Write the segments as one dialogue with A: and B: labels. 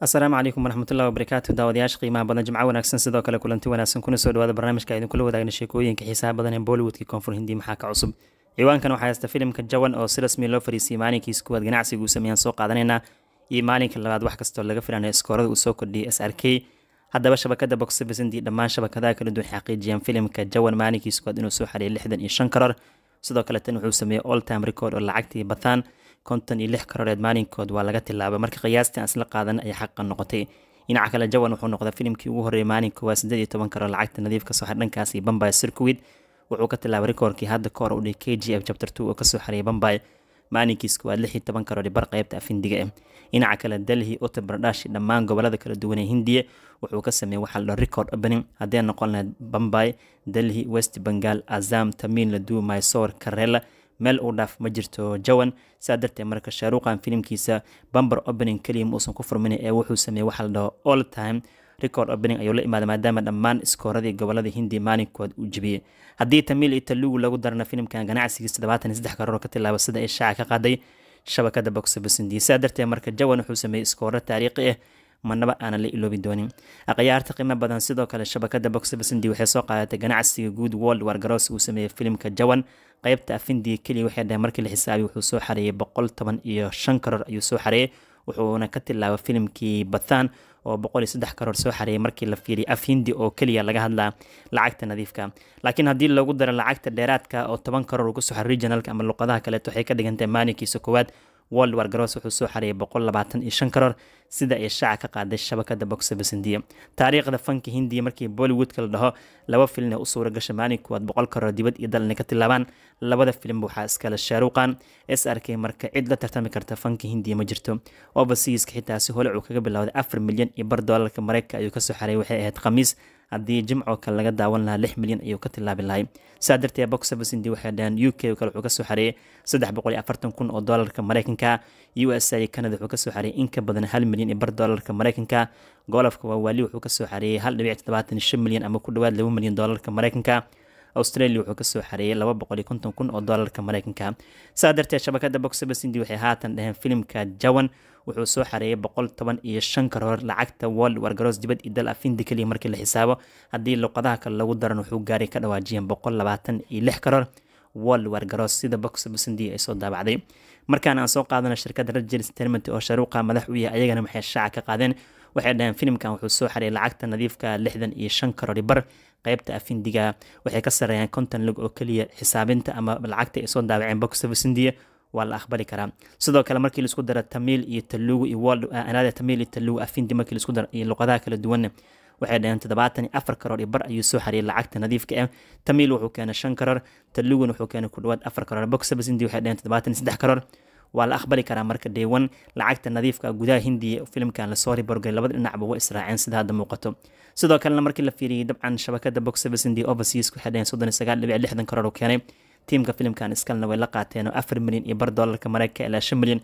A: asalaamu calaykum waraxmatullahi wabarakaatu daawadayaasha qiimaha badan jimco wanaagsan sidoo kale kulanti wanaagsan kuna soo dhawaada barnaamijka idinkula wadaagna sheekooyinka xiisaha badan ee bollywoodka koonfur hindi maxaa ka cusub ciwaankan waxaa haysta filimka jawan oo si rasmi loo fariisiyay maalinkiisa kuwaad ganacsiga uu sameeyaan soo qaadanaynaa iyo maalinka labaad wax kastoo laga filanaya iskoorada uu soo kordhiyey s r k haddaba shabakada boxsafis indii dhammaan shabakadaha kala duwan xaqiijiyaan filimka jawan maalinkiisa kuwaad inuu soo xareeyay lixdan iyo shan karar sidoo kale tan wuxuu sameeyey all time record oo lacagtii bataan konton iyo lix karoreed maalinkood waa laga tilaabay marka qiyaastii aan isla qaadan ay xaqa noqotay dhinaca kale jawan wuxuu noqday filmkii ugu horreeyay maalinka waa sideed iyo toban karoo lacagta nadiifka soo xir dhankaasi bambay sirkuwid wuxuu ka tilaabay rikoorkii hadda ka u dhigay k g f jabtar two oo kasoo xariyay bambay maalinkiis koowaad lix iyo toban karoor bar qaybta afindiga ah dhinaca kale delhi uttar baradhashi dhammaan gobolada kala duwan ee hindiya wuxuu ka sameeyey waxaa la record opening haddee noqon lahayd bambay delhi west bengal azam tamiil ladu mysore karela meel uu dhaaf ma jirto jawan sidaa darteed marka shaaruuqan filimkiisa bamber opening keliya ma ku furmin ee wuxuu sameeyey waxaa la dhaho all time record opening ayuu la imaaday maadaama dhammaan iskooradii gobolada hindi maalinkood uu jebiyey haddii tamiil iyo talugu lagu darana filimkan ganacsigiisa labaatan saddex karoor ka tilaaba sida ay shaaca ka qaaday shabakada boxabus india sidaa darteed marka jawan wuxuu sameeyey iskoorar taariikhi ah eh, manaba aanan la iloobi doonin akhyaarta qiimo badan sidoo kale shabakada boxabus india waxay soo qaadatay ganacsiga guud world wargaroos uu sameeyey filimka jawan qaybta afindiga keliya waxay dhahay markii la xisaabiy wuxuu soo xareeyey boqol toban iyo shan karoor ayuu soo xareeyey wuxuuna ka tilaaba filimkii bathan oo boqol iyo saddex karoor soo xareeyey markii la fiiriyay afhindi oo keliya laga hadlaa lacagta nadiifka laakiin haddii lagu daro lacagta dheeraadka ah oo toban karoor uu ku xareeyay janalka ama luqadaha kaleeto waxay ka dhigantahay maalinkiisa koowaad wolwar gross wuxuu soo xareeyay karoor sida ay shaaca ka qaaday shabakada bogsabas hindiya taariikhda fanka hindiya markii bollywoodka la dhaho laba filin ee u suura maalin kuwaad boqol karoor dibad iyo dalna ka tilaabaan labada filinba waxaa iskala shaaruqan s r k marka cid la tartami karta fanka hindiya ma jirto overseaska xitaasi hole uu kaga bilowday afar milyan iyo bar doolarka mareykanka ayuu kasoo xareeyay waxay ahayd khamiis haddii jimcoo kale laga daawan lahaa lix milyan ayuu ka tilaabi lahay saa darteed box servicindi waxay dhaheen u k kale wuxuu ka soo xareeyey saddex boqol iyo afartan kun oo dollarka maraykanka u s a iyo canada wuxuu ka soo xareeyey in ka badan hal milyan iyo bar dollarka maraykanka golofka waawaali wuxuu kasoo soo hal dhibic toddobaatan shan milyan ama ku dhawaad laba milyan doolarka maraykanka australia wuxuu kasoo xareeyay laba boqol iyo konton kun oo doolarka mareykanka saa darteed shabakada boxbasindi waxay haatan dhaheen filimka jawan wuxuu soo xareeyay boqol toban iyo shan karoor lacagta wald wargaroos dibad iyo dal afindi kaliya markii la xisaabo haddii luqadaha kale lagu daran wuxuu gaaray ka dhawaajiyeen boqol labaatan iyo lix karoor wald wargaroos sida boxbasindi ay soo daabacday markaan aan soo qaadana shirkadda rajel stermant oo sharuuqa madax u yahay ayagana waxay shaaca ka qaadeen waxay dhaheen filimkan wuxuu soo xaray lacagta nadiifka ah lixdan iyo shan karori bar qaybta afindiga waxay ka sareeyaan konton log oo keliya xisaabinta ama lacagta ay soo daawaceen box service india waa la aqbali karaa sidoo kale markii laisku daro tamiil iyo talugu iyo wanaada ah, tamiil iyo talugu afindi markii laisku daro iyo luqadaha kala duwanna waxay dhaheen toddobaatan iyo afar karoor iyo bar ayuu soo xariyay lacagta nadiifka ah tamiil wuxuu keenay shan karoor talugun wuxuu keenay ku dhawaad afar karoor box service india waxay dhaheen toddobaatan iyo saddex karoor waa la aqbali karaa marka dheewan lacagta nadiifka ah gudaha hindiya filimkan lasoo riborgay labada dhinacba waa israaceen sida hadda muuqato sidoo kalena markii la fiiriyey dabcan shabakada box office india overseas ku xidheen soddon iyo sagaal dhibic lixdan koror uu keenay tiimka filimkan iskalena way la qaateen oo afar milyan iyo bar doolarka mareykanka ilaa shan milyan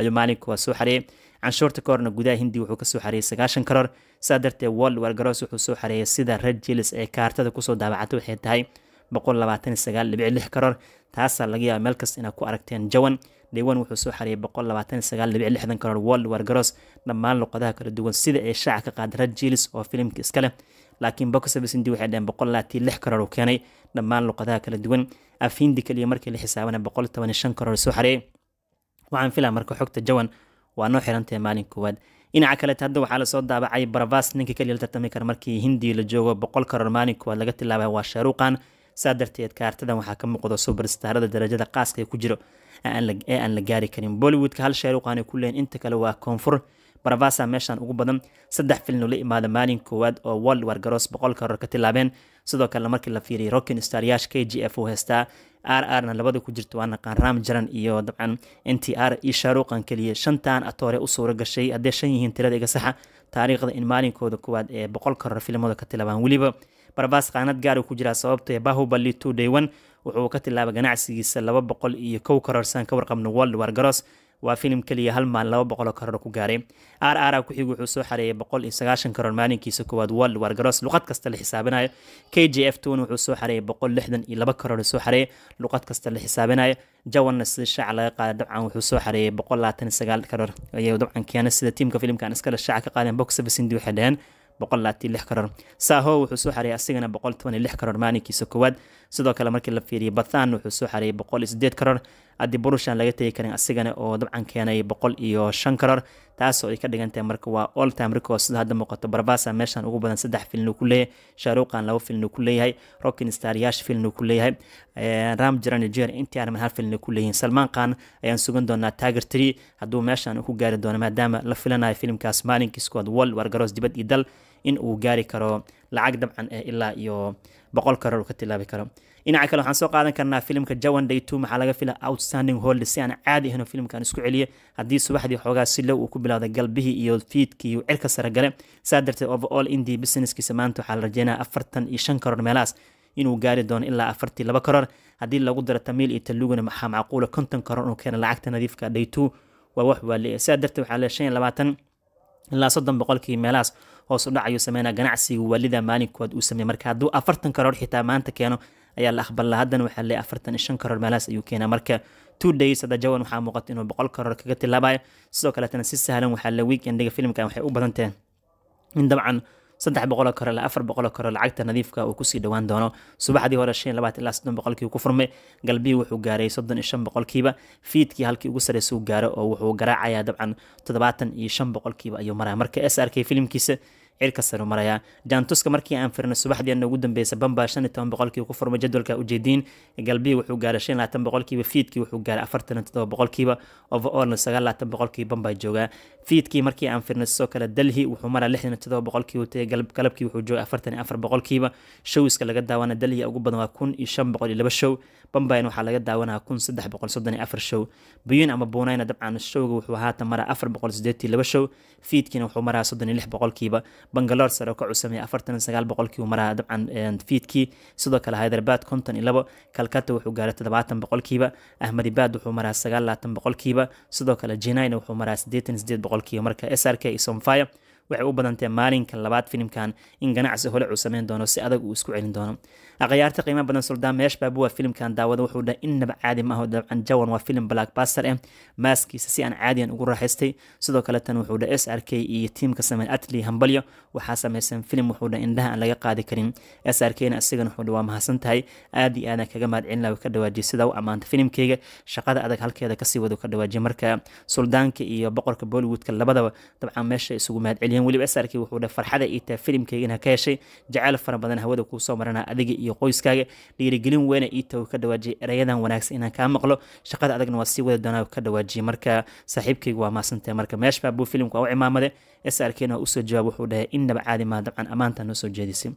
A: ayuu maalinku soo xareeyey canshuurta koorna gudaha hindiya wuxuu kasoo xareeyey sagaashan koror saa darteed world wargaroos wuxuu soo xareeyey sida red jilis ee kaartada kusoo daabacata waxay tahay boqollabaatansagaaldhibclix taasaa laga yaaba meel kas inaad ku aragteen jawan dhaywan wuxuu soo xariyay boqollabaatansagaaldhibclixdan world wargaros dhammaan luqadaha kala duwan sida ay shaaca ka qaada red jilis oo filimka iska leh laakiin boxabsindi waxay dhaheen boqol lix karoor uu keenay dhammaan luqadaha kala duwan afindi kaliya markii la xisaabana boqol toban shan karoor soo xariyay waxaan filaa marka xogta jawan waa noo xirantahay maalin koowaad dhinaca kaleet hadda waxaa lasoo daabacay baravas ninka kaliya la tartami kara markii hindiya la joogo boqol karoor maalin koowaad laga tilaaba waa shaaruuqan saa darteed kaartadan waxaa ka muuqda subarstarada darajada qaaska ku jiro ee aan la gaari karin bollywoodka hal sheeruqaanay ku leeyihin inta kale waa koonfur baravasa meeshaan ugu badan saddex filin la imaada maalin koowaad oo world war garoos boqolka horar ka tilaabeen sidoo kalena markii la fiiriyay rockin staryash k g f uu haystaa r r na labada ku jirta waa naqaan raam jaran iyo dabcan n t r iyo shaaruuqan keliya shantaan atoore u suura haddee shan yihiin tirada iga saxa taariikhda in maalinkooda koowaad ee boqolka horar filimada ka tilaabaan weliba barbaas qaanad gaara ku jiraa sababtae bahubali two dayone wuxuu ka tilaaba ganacsigiisa laba boqol iyo kow kororsan ka warqabna world wargaros waa filim keliya hal maalin laba boqoloo koror ku gaaray r r ku-xig wuxuu soo xareeyay boqol iyo sagaashan koror maalinkiisa koowaad world wargaros luqad kasta la xisaabinayo k j f tn wuxuu soo xareeyay boqol lixdan iyo laba koror soo xareeyay luqad kasta la xisaabinayo jawanna sida shaaca laga qaada dabcan wuxuu soo xareeyay boqol labaatan iyo sagaal koror ayay dabcan keenay sida tiimka filimkan iskale shaaca ka qaadeen box office waxay dhaheen karoor saaho wuxuu soo xareeyay asigana boqol toban lix karoor maalinkiisa koowaad sidoo kale markii la fiiriya bathan wuxuu soo boqol xareeyay karoor haddii burushan laga tegi karin asigana oo dabcan keenay boqol iyo shan karar taasoo ay ka dhigantahay marka waa oltime record sida hadda muuqato barbasa meeshan ugu badan saddex filnu ku leeyahay shaaruqan laba filnu ku leeyahay rokin star yaash filnu ku leeyahay ramjira nigeria intii arman hal filnu ku leeyihiin salmaan khan ayaan sugan doonaa tiger tree hadduu meeshan ku gaari doono maadaama la filanayo filimkaas maalinkiis kood wal wargaroos dibad iyo dal in uu gaari karo lacag dabcan ilaa iyo boqol karar uu ka tilaabi karo dhinaca kale waxaan soo qaadan karnaa filimka jawan day two maxaa laga fila outstanding hold si aan caadi ahayn filimkan isku celiya haddii subaxdii xoogaa si low uu ku bilowday galbihii iyo fiidkii iyo cirka sare gale saa darteed overall indie businesskiisa maanta waxaa la rajeynaya afartan iyo shan karoor meelahaas inuu gaari doono ilaa afartii laba karoor haddii lagu daro tamiil iyo taluguna maxaa macquula konton karoor inuu keena lacagta nadiifka day two waa wax waaliya saa darteed waxaa la shan iyo labaatan ilaa soddon boqolkii meelahaas hoos u dhac ayuu sameynaa ganacsiga waalida maalinkood uu sameeyey marka hadduu afartan karoor xitaa maanta keeno ayaa la aqbalaa haddana waxaa leeyahay afartan iyo shan karoor meelahaas ayuu keenaa marka two days hadda jawan waxaa muuqata inuu boqol karoor kaga tilaabayo sidoo kaleetana si sahlan waxaa le weekendiga filimka waxay u badan tahay in dabcan saddex boqoloo karo ilaa afar boqoloo karo lacagta nadiifka uu kusii dhowaan doono subaxdii hore shan labaatan ilaa soddon boqolkii ku furmay galbihii wuxuu gaaray soddon iyo shan boqolkiiba fiidkii halkii ugu sarreysuu gaaro oo wuxuu garaacayaa dabcan toddobaatan iyo shan boqolkiiba ayuu maraya marka s r k filimkiisa cirkastaanu marayaa jaantuska markii aan firnay subaxdeena ugu dambeysa bamba shan iyo toban boqolkiiba ku furmay jadwalka ujeediin galbihi wuxuu gaaray shan iyo laatan boqolkiiba fiidkii wuxuu gaaray afartan iyo todoba boqolkiiba overallna sagaal labaatan boqolkii bamba joogaa fiidkii markii aan firnasoo kale dalhi wuxuu maraa lixdan todoba boqolkii watay galabkii wuxuu joogay afartan iyo afar boqolkiiba showiska laga daawana dalhi ugu badan waa kun iyo shan boqol iyo laba show bambayn waxaa laga daawanaa kun saddex boqol soddon iyo afar show buyuin ama buunayna dabcan showga wuxuu haatan maraa afar boqol sideetii laba show fiidkiina wuxuu maraa soddon iyo lix boqolkiiba bangaloor sare oo ka cusamaya afartan iyo sagaal boqolkii uu maraa dabcan fiidkii sidoo kale hyderabad konton iyo labo kalkata wuxuu gaaray toddobaatan boqolkiiba ahmadibaad wuxuu maraa sagaal labaatan boqolkiiba sidoo kale jinayna wuxuu maraa sideetan sideed boqol boqolkiiba marka srk iyo somfire waxay u badantay maalinka labaad filimkan in ganacsi hole uu samayn doono si adag uu isku celin doono akhyaarta qiimo badan suldaan meesh baabu waa filimkan daawada wuxuu dhahay innaba caadi maaho dabcan jawan waa filim blackbuster eh maaskiisa si aan caadiyan ugu raaxaystay sidoo kale tan wuxuu dhahay s r k iyo tiimka sameyn atli hambalyo waxaa samaysan filim wuxuu dhahay indhaha aan laga qaadi karin s r k na isagan wuxuu dhahay waa mahadsan tahay aad iyo aadaan kaga mahadcelin laha ka dhawaajiya sidaa u ammaanta filimkayga shaqada adag halkeeda kasii wadu ka dhawaajiya marka suldaanka iyo boqorka bollywoodka labadaba dabcan meesha isugu mahadceliya sameeyeen weliba asarkii wuxuu dhe farxada ii taha filimkeygiina ka heshay jacayl fara badan hawada kuu soo marana adiga iyo qoyskaaga dhiirigelin weyna ii ka dhawaajiyay erayadan wanaagsan inaan kaa maqlo shaqada adagna waa sii wada doonaa ka dhawaajiyay marka saaxiibkeyga waa maasantahe marka meesh buu filimku u cimaamade asarkiina usoo jawaab wuxuu dhahay innaba caadi maa dabcan ammaanta noo jeedisay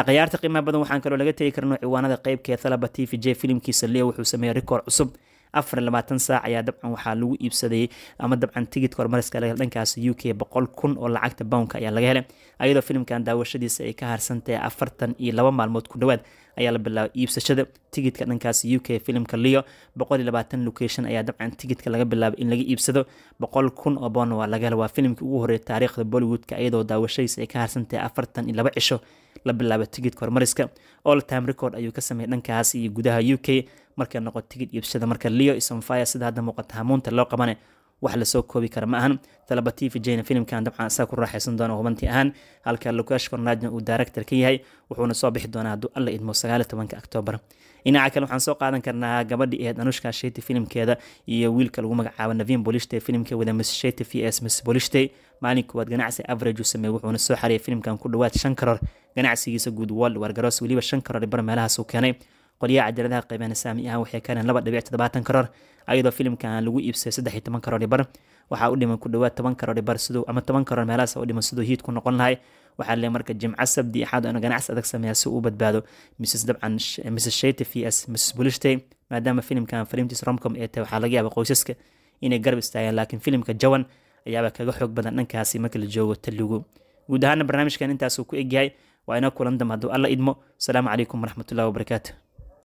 A: akhyaarta qiimaha badan waxaan kaloo laga tegi karno ciwaanada qeybka ee talaba t v j filimkiisa leo wuxuu sameeyey rikoor cusub afarlabaatan saac ayaa dabcan waxaa lagu iibsaday ama dabcan tigidka hormariska laga dhankaas u k boqol kun oo lacagta bownka ayaa laga helay ayadoo filimkan daawashadiisa ay ka harsantahay afartan iyo laba maalmood ku dhowaad ayaa la bilaabay iibsashada tigidka dhankaas u k filimka leo boqolilabaatan location ayaa dabcan tigidka laga bilaabay in laga iibsado boqol kun oo boon waa laga hela waa filimkii ugu horreeyay taariikhda bollywoodka iyadoo daawashadiisa ay ka harsantahay afartan iyo laba cisho la bilaabay tigidka hormariska all time record ayuu ka sameeyay dhankaas iyo gudaha u k markay noqo tigid iibsada marka leo isanfaya sida hadda muuqata hamuunta loo qabane wax lasoo koobi kara ma ahan talaba tv jeyna filimkan dabcan asaa ku raaxaysan doona hubantii ahaan halka lukash conradin uu daaractor ka yahay wuxuuna soo bixi doonaa hadduu alla idmo sagaali tobanka oktoobar dhinaca kale waxaan soo qaadan karnaa gabadhii eed anushka sheti filimkeeda iyo wiilka lagu magacaabo naviin bolishte filimka wada miss sheti v s miss bolishte maalin koowaad ganacsi average uu sameeyey wuxuuna soo xariyay filimkan ku dhowaad shan karoor ganacsigiisa guud world wargaroos weliba shan karoor bar meelahaasuu keenay qolyaha cajaladaha qaybana saami ahaan waxay keeneen laba dhibic toddobaatan karoor ayadoo filimkan lagu iibsay saddex iyo toban karoori bar waxaa u dhiman ku dhowaad toban karoori bar siduu ama toban karoor meelahaas u dhiman siduu hiidku noqon lahay waxaa le marka jimca sabdi axaad oona ganacsi adag sameeya si uu badbaado mrs dabcan mrs shayte v s mrs bulishte maadaama filimkan fariimtiis romcom ee tahay waxaa laga yaaba qoysaska inay garab istaageen laakiin filimka jawan ayaaba kaga xoog badan dhankaasi marka la joogo taligu guud ahaana barnaamijkan intaasuu ku egyahay waa inoo kulan dambe hadduu alla idmo asalaamu calaykum waraxmatullahi wabarakaatu